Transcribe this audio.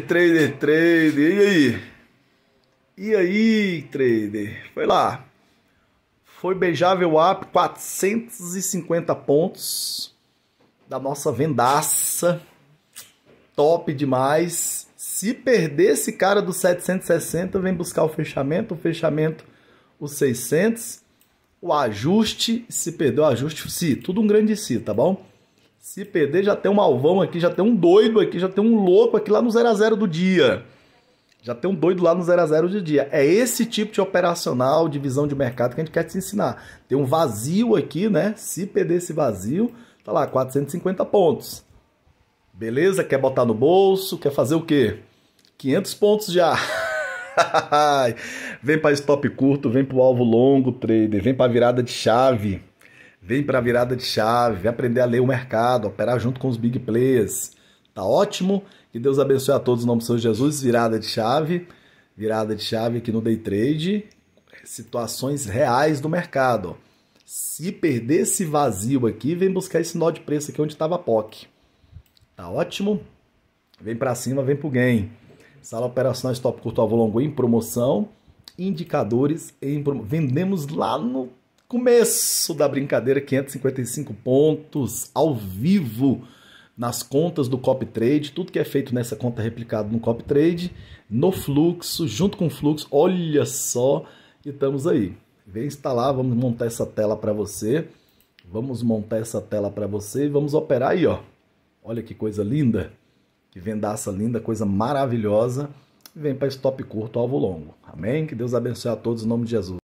Trader, trader, e aí? E aí, trader? Foi lá. Foi beijável up 450 pontos da nossa vendaça. Top demais. Se perder esse cara do 760, vem buscar o fechamento, o fechamento os 600, o ajuste, se perder o ajuste, se, tudo um grande se, si, tá bom? Se perder, já tem um malvão aqui, já tem um doido aqui, já tem um louco aqui lá no 0 a 0 do dia. Já tem um doido lá no 0 a 0 do dia. É esse tipo de operacional, de visão de mercado que a gente quer te ensinar. Tem um vazio aqui, né? Se perder esse vazio, tá lá, 450 pontos. Beleza? Quer botar no bolso? Quer fazer o quê? 500 pontos já. vem para stop curto, vem para o alvo longo, trader. Vem para virada de chave. Vem para a virada de chave, vem aprender a ler o mercado, operar junto com os big players. Tá ótimo? Que Deus abençoe a todos em nome do Senhor Jesus. Virada de chave, virada de chave aqui no day trade, situações reais do mercado. Se perder esse vazio aqui, vem buscar esse nó de preço aqui onde estava a POC. Tá ótimo? Vem para cima, vem para o gain. Sala operacional stop curto alvo longo em promoção. Indicadores em promoção. Vendemos lá no Começo da brincadeira, 555 pontos ao vivo nas contas do Copy Trade, tudo que é feito nessa conta é replicado no Copy Trade, no fluxo, junto com o fluxo. Olha só, e estamos aí. Vem instalar, vamos montar essa tela para você. Vamos montar essa tela para você e vamos operar aí, ó. Olha que coisa linda. Que vendaça linda, coisa maravilhosa. Vem para stop curto, alvo longo. Amém? Que Deus abençoe a todos em nome de Jesus.